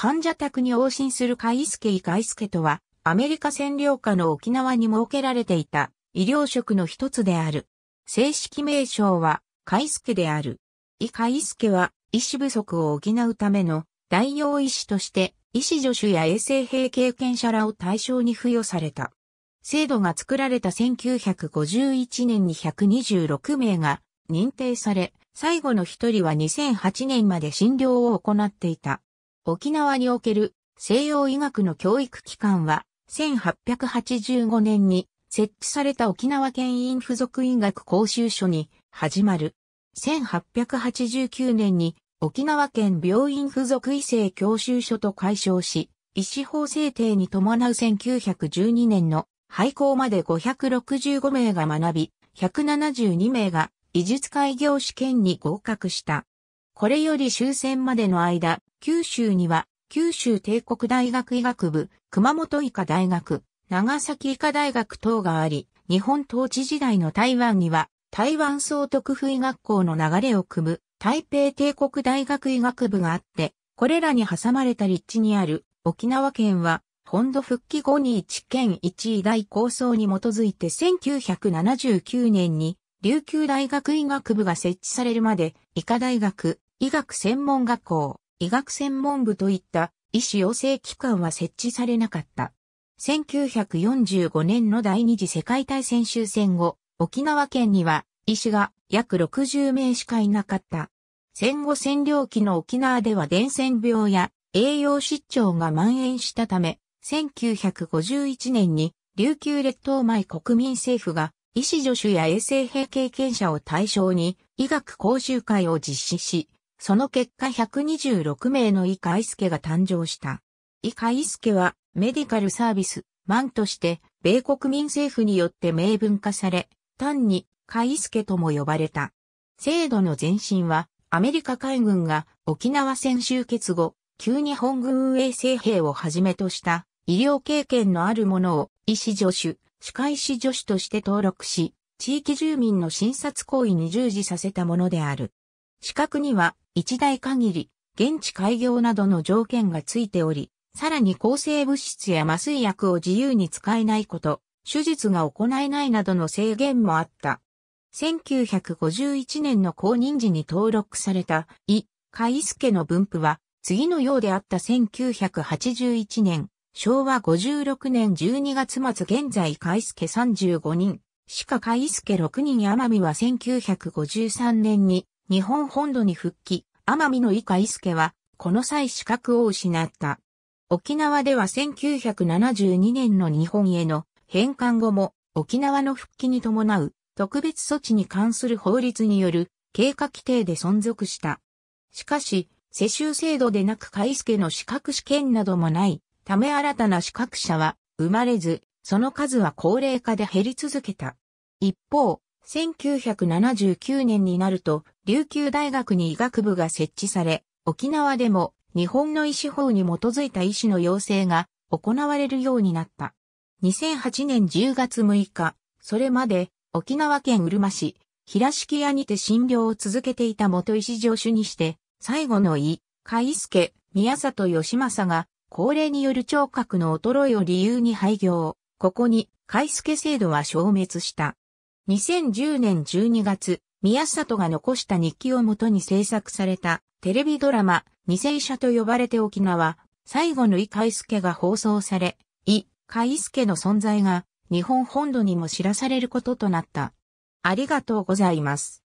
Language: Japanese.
患者宅に往診する海助医海助とは、アメリカ占領下の沖縄に設けられていた医療職の一つである。正式名称は、海助である。医海助は、医師不足を補うための代用医師として、医師助手や衛生兵経験者らを対象に付与された。制度が作られた1951年に126名が認定され、最後の一人は2008年まで診療を行っていた。沖縄における西洋医学の教育機関は、1885年に設置された沖縄県院附属医学講習所に始まる。1889年に沖縄県病院附属医政教習所と解消し、医師法制定に伴う1912年の廃校まで565名が学び、172名が医術開業試験に合格した。これより終戦までの間、九州には、九州帝国大学医学部、熊本医科大学、長崎医科大学等があり、日本統治時代の台湾には、台湾総督府医学校の流れを組む、台北帝国大学医学部があって、これらに挟まれた立地にある沖縄県は、本土復帰後に一県一医大構想に基づいて1979年に琉球大学医学部が設置されるまで、医科大学、医学専門学校、医学専門部といった医師養成機関は設置されなかった。1945年の第二次世界大戦終戦後、沖縄県には医師が約60名しかいなかった。戦後占領期の沖縄では伝染病や栄養失調が蔓延したため、1951年に琉球列島前国民政府が医師助手や衛生兵経験者を対象に医学講習会を実施し、その結果126名のイカイスケが誕生した。イカイスケはメディカルサービス、マンとして米国民政府によって明文化され、単にカイスケとも呼ばれた。制度の前身はアメリカ海軍が沖縄戦終結後、旧日本軍運営政兵をはじめとした医療経験のある者を医師助手、歯科医師助手として登録し、地域住民の診察行為に従事させたものである。資格には一台限り、現地開業などの条件がついており、さらに抗生物質や麻酔薬を自由に使えないこと、手術が行えないなどの制限もあった。1951年の公認時に登録された、イ・カイスケの分布は、次のようであった1981年、昭和56年12月末現在カイスケ35人、鹿カイスケ6人奄美は1953年に日本本土に復帰、奄美の以下伊助は、この際資格を失った。沖縄では1972年の日本への返還後も、沖縄の復帰に伴う特別措置に関する法律による経過規定で存続した。しかし、世襲制度でなく海助の資格試験などもないため新たな資格者は生まれず、その数は高齢化で減り続けた。一方、1979年になると、琉球大学に医学部が設置され、沖縄でも日本の医師法に基づいた医師の養成が行われるようになった。2008年10月6日、それまで沖縄県うるま市、平敷屋にて診療を続けていた元医師助手にして、最後の医、海助、宮里義政が、高齢による聴覚の衰えを理由に廃業。ここに、海助制度は消滅した。2010年12月、宮里が残した日記をもとに制作されたテレビドラマ、二世社と呼ばれて沖縄、最後の伊海助が放送され、伊海助の存在が日本本土にも知らされることとなった。ありがとうございます。